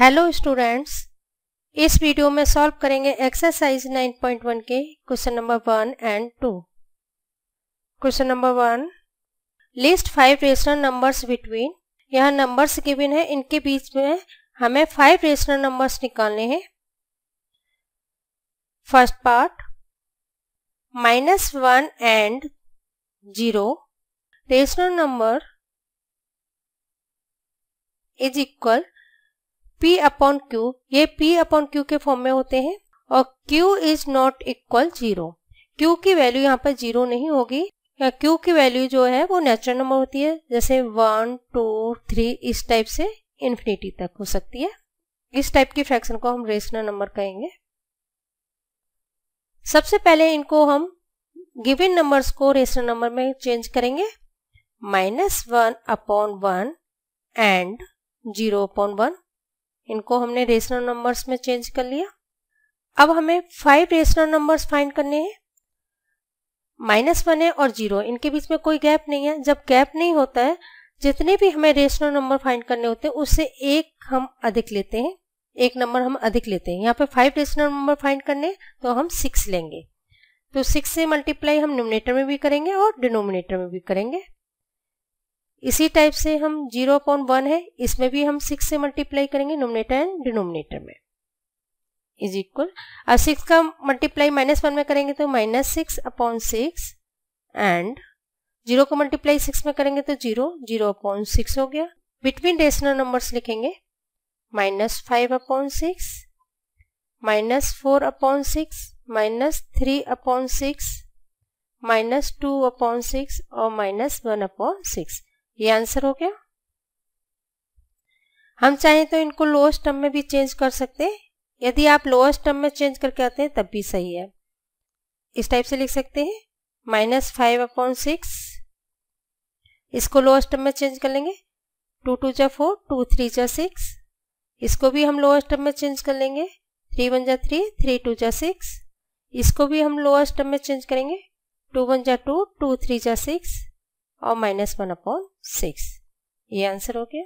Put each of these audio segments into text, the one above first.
hello students इस video में solve करेंगे एक्सरसाइज 9.1 के question number one and two question number one list five rational numbers between यहाँ numbers given है इनके बीच में हमें फाइव रेशनल नंबर्स निकालने हैं first part minus one and zero rational number is equal P upon Q ये P upon Q के form में होते हैं और Q is not equal zero Q की वैल्यू यहाँ पर जीरो नहीं होगी या क्यू की वैल्यू जो है वो नेचुरल नंबर होती है जैसे वन टू थ्री इस टाइप से इन्फिनिटी तक हो सकती है इस टाइप की फ्रैक्शन को हम रेशनल नंबर कहेंगे सबसे पहले इनको हम गिवन नंबर्स को रेशनल नंबर में चेंज करेंगे minus one upon one and zero upon one इनको हमने रेशनल नंबर्स में चेंज कर लिया अब हमें फाइव रेशनल नंबर्स फाइंड करने हैं माइनस वन है और जीरो इनके बीच में कोई गैप नहीं है जब गैप नहीं होता है जितने भी हमें रेशनल नंबर फाइंड करने होते हैं उससे एक हम अधिक लेते हैं एक नंबर हम अधिक लेते हैं यहाँ पे फाइव रेशनल नंबर फाइंड करने तो हम सिक्स लेंगे तो सिक्स से मल्टीप्लाई हम न्यूमिनेटर में भी करेंगे और डिनोमिनेटर में भी करेंगे इसी टाइप से हम जीरो अपॉन वन है इसमें भी हम सिक्स से मल्टीप्लाई करेंगे नोमिनेटर एंड डिनोमिनेटर में इज इक्वल अब सिक्स का मल्टीप्लाई माइनस वन में करेंगे तो minus six upon six and zero को मल्टीप्लाई सिक्स में करेंगे तो जीरो जीरो अपॉन सिक्स हो गया बिटवीन रेशनल नंबर्स लिखेंगे minus five upon six minus four upon six minus three upon six minus two upon six और minus one upon six ये answer हो गया हम चाहें तो इनको लोअर टर्म में भी चेंज कर सकते हैं यदि आप लोअर टर्म में चेंज करके आते हैं तब भी सही है इस टाइप से लिख सकते हैं माइनस फाइव अपॉन सिक्स इसको लोअर टर्म में चेंज कर लेंगे टू टू जा फोर टू थ्री जा सिक्स इसको भी हम लोअर टर्म में चेंज कर लेंगे थ्री वन जा थ्री थ्री टू जा सिक्स इसको भी हम लोअर टर्म में चेंज करेंगे टू वन जा टू टू थ्री जा सिक्स और माइनस वन अपॉन सिक्स ये आंसर हो गया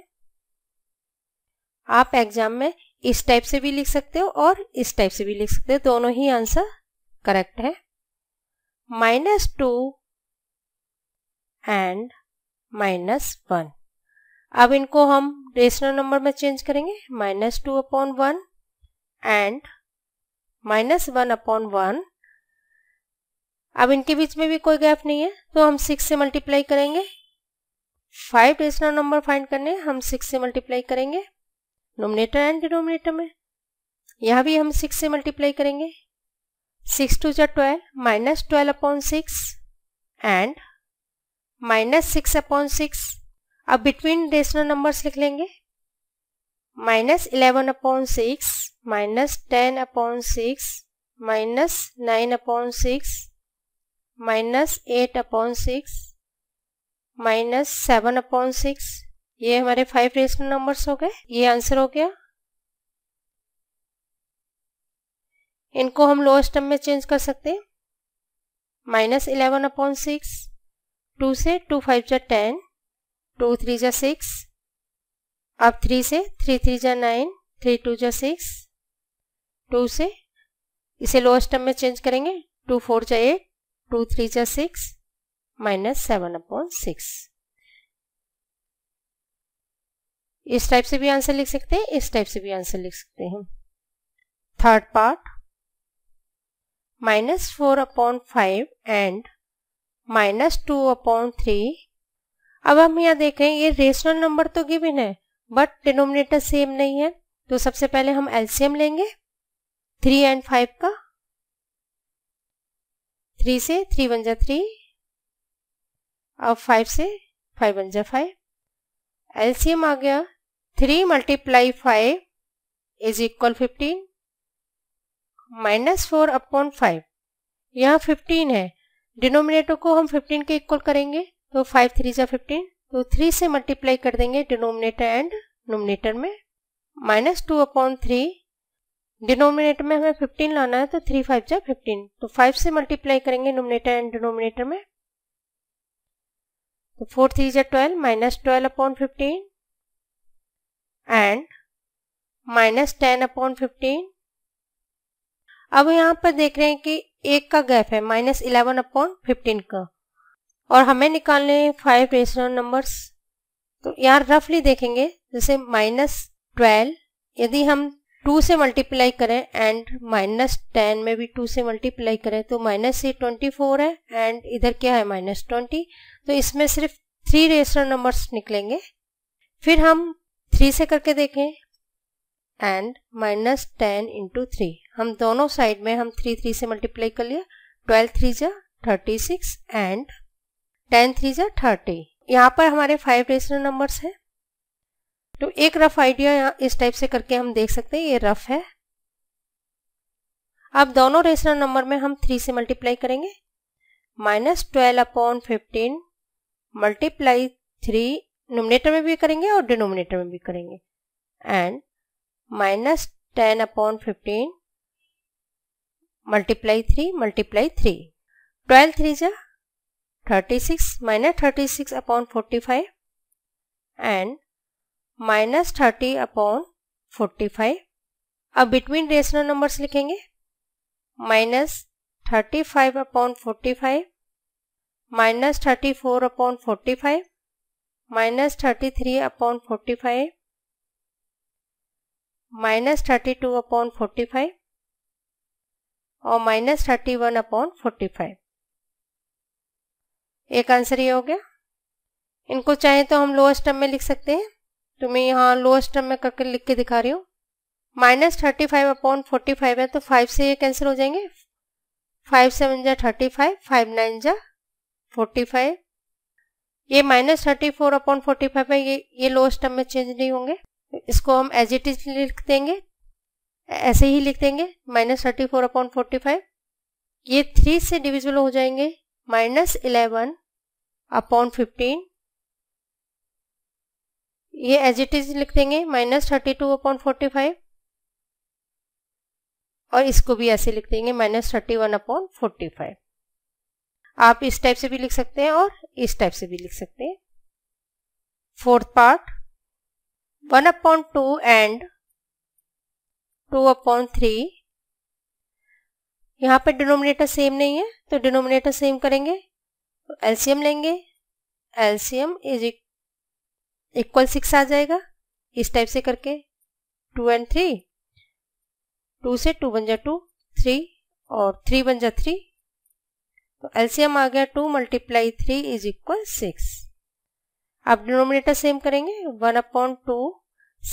आप एग्जाम में इस टाइप से भी लिख सकते हो और इस टाइप से भी लिख सकते हो दोनों ही आंसर करेक्ट है minus two and minus one अब इनको हम रेशनल नंबर में चेंज करेंगे minus two upon one and minus one upon one अब इनके बीच में भी कोई गैप नहीं है तो हम सिक्स से मल्टीप्लाई करेंगे फाइव रेशनल नंबर फाइंड करने हम सिक्स से मल्टीप्लाई करेंगे नोमिनेटर एंड डिनोमिनेटर में यह भी हम सिक्स से मल्टीप्लाई करेंगे सिक्स टू जो twelve minus twelve upon six and minus six upon six अब बिटवीन रेशनल नंबर्स लिख लेंगे minus eleven upon six minus ten upon six minus nine upon six minus eight upon six minus seven upon six ये हमारे five rational numbers हो गए ये answer हो गया इनको हम लोअर टर्म में चेंज कर सकते हैं minus eleven upon six two से टू फाइव जा टेन टू थ्री जा सिक्स अब थ्री से थ्री थ्री जा नाइन थ्री टू जा सिक्स टू से इसे लोअर टर्म में चेंज करेंगे टू फोर जा एट टू थ्री जा six minus seven upon six इस टाइप से भी आंसर लिख सकते हैं इस टाइप से भी आंसर लिख सकते हैं third part minus four upon five and minus two upon three अब हम यहाँ देख रहे हैं ये रेशनल नंबर तो गिवन है बट डिनोमिनेटर सेम नहीं है तो सबसे पहले हम एलसीएम लेंगे थ्री एंड फाइव का थ्री से थ्री वन जा थ्री अब फाइव से फाइव बन जा फाइव एलसीएम आ गया three multiply five is equal fifteen minus four upon five यहाँ फिफ्टीन है डिनोमिनेटर को हम फिफ्टीन के इक्वल करेंगे तो फाइव थ्री जा फिफ्टीन तो थ्री से मल्टीप्लाई कर देंगे डिनोमिनेटर एंड नोमिनेटर में minus two upon three denominator में हमें फिफ्टीन लाना है तो थ्री फाइव जा फिफ्टीन तो फाइव से मल्टीप्लाई करेंगे नोमिनेटर एंड डिनोमिनेटर में तो फोर थ्री ज़ा twelve minus twelve upon fifteen and minus ten upon fifteen अब यहाँ पर देख रहे हैं कि एक का गैप है माइनस इलेवन अपॉन फिफ्टीन का और हमें निकालने हैं फाइव रेशनल नंबर्स तो यहाँ रफली देखेंगे जैसे माइनस ट्वेल्व यदि हम टू से मल्टीप्लाई करें एंड माइनस टेन में भी टू से मल्टीप्लाई करें तो माइनस ये ट्वेंटी फोर है एंड इधर क्या है माइनस ट्वेंटी तो इसमें सिर्फ थ्री रेशनल नंबर्स निकलेंगे फिर हम थ्री से करके देखें and minus ten into three हम दोनों साइड में हम थ्री थ्री से मल्टीप्लाई कर लिया ट्वेल्व थ्री जा thirty six and ten three जा थर्टी यहाँ पर हमारे फाइव रेशनल नंबर्स हैं तो एक रफ आइडिया इस टाइप से करके हम देख सकते हैं ये रफ है अब दोनों रेशनल नंबर में हम थ्री से मल्टीप्लाई करेंगे minus twelve upon fifteen multiply three numerator में भी करेंगे और डिनोमिनेटर में भी करेंगे and minus ten upon fifteen multiply three multiply three twelve three जा thirty six minus thirty six upon forty five and minus thirty upon forty five अब between rational numbers लिखेंगे minus thirty five upon forty five minus thirty four upon forty five minus thirty three upon forty five minus thirty two upon forty five और minus thirty one upon forty five एक answer ये हो गया इनको चाहे तो हम lower term में लिख सकते हैं तो मैं यहाँ लोअर टर्म में करके लिख के दिखा रही हूँ minus thirty five upon forty five है तो फाइव से ये कैंसिल हो जाएंगे फाइव सेवन जा थर्टी फाइव फाइव नाइन जा फोर्टी फाइव ये minus thirty four upon forty five है ये ये लोअर टर्म में चेंज नहीं होंगे इसको हम एज इट इज लिख देंगे ऐसे ही लिख देंगे minus thirty four upon forty five ये थ्री से डिविजिबल हो जाएंगे माइनस इलेवन अपॉन फिफ्टीन ये एज इट इज लिख देंगे minus thirty two upon forty five और इसको भी ऐसे लिख देंगे minus thirty one upon forty five आप इस टाइप से भी लिख सकते हैं और इस टाइप से भी लिख सकते हैं fourth part one upon two and two upon three यहाँ पर डिनोमिनेटर सेम नहीं है तो डिनोमिनेटर सेम करेंगे तो एलसीएम लेंगे एलसीएम इज इक्वल सिक्स आ जाएगा इस टाइप से करके टू एंड थ्री टू से टू बन जा टू थ्री और थ्री बन जा थ्री तो एलसीएम आ गया two multiply three is equal six आप डिनोमिनेटर सेम करेंगे वन अपॉन टू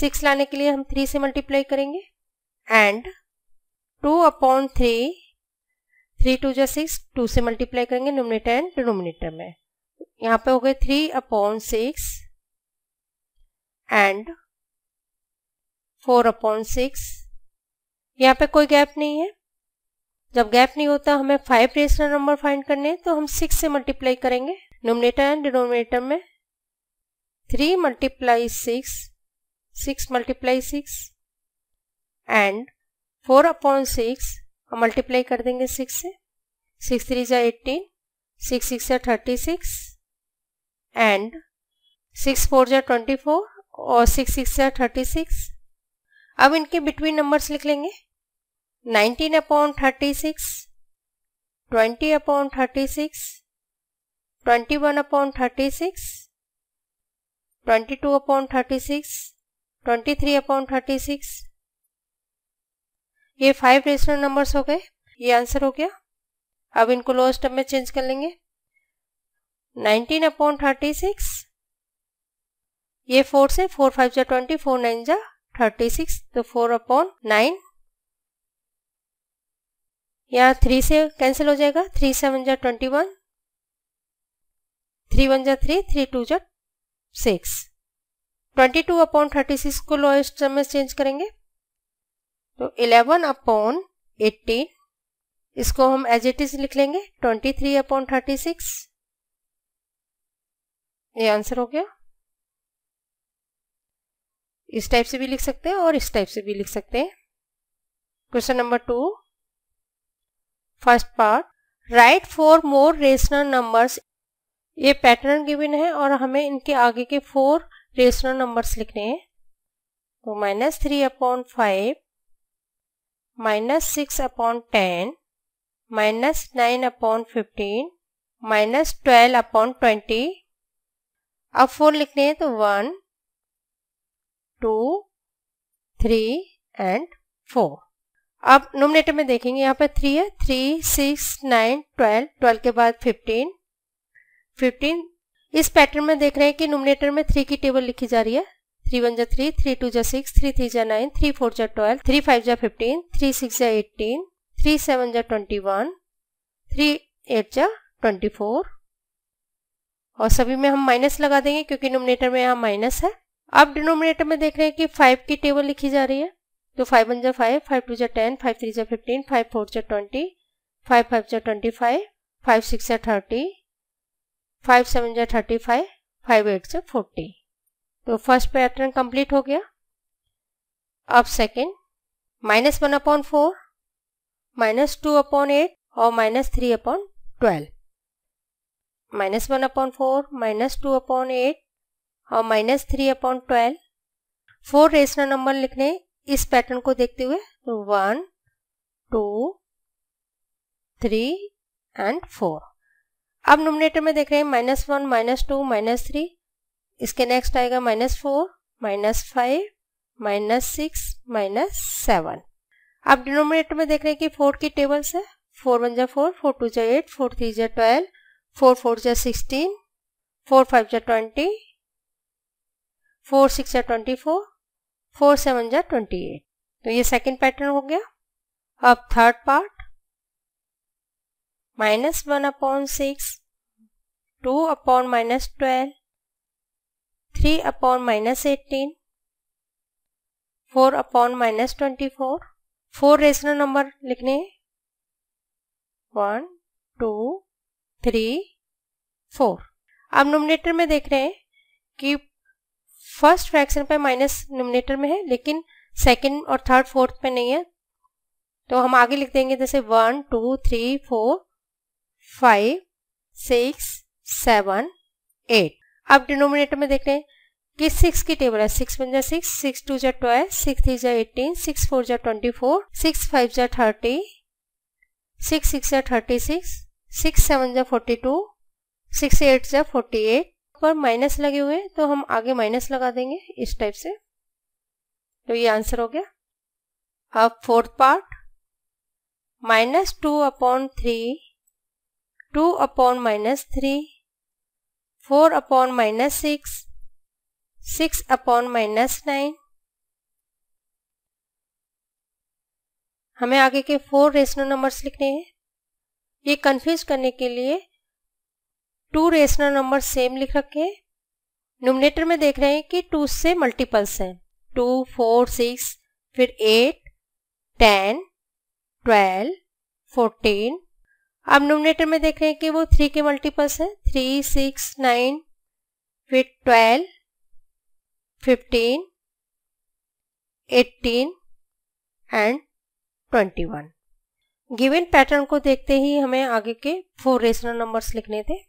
सिक्स लाने के लिए हम थ्री से मल्टीप्लाई करेंगे and two upon three three two जा सिक्स टू से मल्टीप्लाई करेंगे नोमिनेटर एंड डिनोमिनेटर में यहाँ पे हो गए three upon six and four upon six यहाँ पे कोई गैप नहीं है जब गैप नहीं होता हमें फाइव रेशनल नंबर फाइंड करने हैं तो हम सिक्स से मल्टीप्लाई करेंगे नोमिनेटर एंड डिनोमिनेटर में three multiply six six multiply six and four upon six हम मल्टीप्लाई कर देंगे सिक्स से सिक्स थ्री जै एट्टीन सिक्स सिक्स जै thirty six and six four जा ट्वेंटी फोर और सिक्स सिक्स या थर्टी सिक्स अब इनके बिटवीन नंबर्स लिख लेंगे nineteen upon thirty six twenty upon thirty six twenty one upon thirty six twenty two upon thirty six twenty three upon thirty six ये five rational numbers हो गए ये answer हो गया अब इनको लोअर स्टेप में चेंज कर लेंगे नाइनटीन अपॉन थर्टी सिक्स ये फोर से फोर फाइव जा ट्वेंटी फोर नाइन जा थर्टी सिक्स तो फोर अपॉन नाइन यहाँ थ्री से कैंसिल हो जाएगा थ्री सेवन जा ट्वेंटी वन थ्री वन जा थ्री थ्री टू जा six twenty two upon thirty six को लोएस्ट टर्म में चेंज करेंगे तो इलेवन अपॉन एट्टीन इसको हम एज इट इज लिख लेंगे twenty three upon thirty six ये आंसर हो गया इस टाइप से भी लिख सकते हैं और इस टाइप से भी लिख सकते हैं question number two first part write four more rational numbers ये पैटर्न गिवन है और हमें इनके आगे के फोर रेशनल नंबर्स लिखने हैं तो minus three upon five minus six upon ten minus nine upon fifteen minus twelve upon twenty अब फोर लिखने हैं तो one two three and four अब नोमिनेटर में देखेंगे यहाँ पर थ्री है three six nine twelve twelve के बाद फिफ्टीन फिफ्टीन इस पैटर्न में देख रहे हैं कि नोमिनेटर में थ्री की टेबल लिखी जा रही है थ्री वन जा थ्री थ्री टू जा सिक्स थ्री थ्री जा नाइन थ्री फोर जा ट्वेल्व थ्री फाइव जा फिफ्टीन थ्री सिक्स जा एट्टीन थ्री सेवन जा ट्वेंटी वन थ्री एट जा ट्वेंटी फोर और सभी में हम माइनस लगा देंगे क्योंकि नोमिनेटर में यहाँ माइनस है अब डिनोमिनेटर में देख रहे हैं कि फाइव की टेबल लिखी जा रही है तो फाइव वन जा फाइव फाइव टू जा टेन फाइव थ्री जा फिफ्टीन फाइव फोर जा ट्वेंटी फाइव फाइव जा ट्वेंटी फाइव फाइव सिक्स जा थर्टी फाइव सेवन जा थर्टी फाइव फाइव एट जा फोर्टी तो फर्स्ट पैटर्न कंप्लीट हो गया अब second minus one upon four minus two upon eight और minus three upon twelve minus one upon four minus two upon eight और minus three upon twelve four rational number लिखने इस pattern को देखते हुए तो one two three and four अब numerator में देख रहे हैं minus one minus two minus three इसके नेक्स्ट आएगा minus four minus five minus six minus seven अब डिनोमिनेटर में देख रहे हैं कि फोर की टेबल्स है फोर वन जा फोर फोर टू जा एट फोर थ्री जा ट्वेल्व फोर फोर जा सिक्सटीन फोर फाइव जा ट्वेंटी फोर सिक्स या ट्वेंटी फोर फोर सेवन या ट्वेंटी एट तो ये सेकेंड पैटर्न हो गया अब third part minus one upon six two upon minus twelve three upon minus eighteen four upon minus twenty four four rational number लिखने one two three four अब numerator में देख रहे हैं कि फर्स्ट फ्रैक्शन पे माइनस नोमिनेटर में है लेकिन सेकंड और थर्ड फोर्थ पे नहीं है तो हम आगे लिख देंगे जैसे one two three four five six seven eight अब डिनोमिनेटर में देख रहे हैं कि सिक्स की टेबल है सिक्स वन जा सिक्स सिक्स टू जा ट्वेल्व सिक्स थ्री जा एटीन सिक्स फोर जा ट्वेंटी फोर सिक्स फाइव जा थर्टी सिक्स सिक्स जा थर्टी सिक्स सिक्स सेवन जा फोर्टी टू सिक्स एट जा फोर्टी एट पर माइनस लगे हुए हैं तो हम आगे माइनस लगा देंगे इस टाइप से तो ये आंसर हो गया अब fourth part minus two upon three two upon minus three four upon minus six six upon minus nine हमें आगे के फोर रेशनल नंबर्स लिखने हैं ये कंफ्यूज करने के लिए टू रेशनल नंबर सेम लिख रखे नोमिनेटर में देख रहे हैं कि टू से मल्टीपल्स हैं टू फोर सिक्स फिर एट टेन ट्वेल्व फोर्टीन अब नोमिनेटर में देख रहे हैं कि वो थ्री के मल्टीपल्स हैं थ्री सिक्स नाइन फिर twelve fifteen eighteen and twenty one given pattern को देखते ही हमें आगे के फोर रेशनल नंबर्स लिखने थे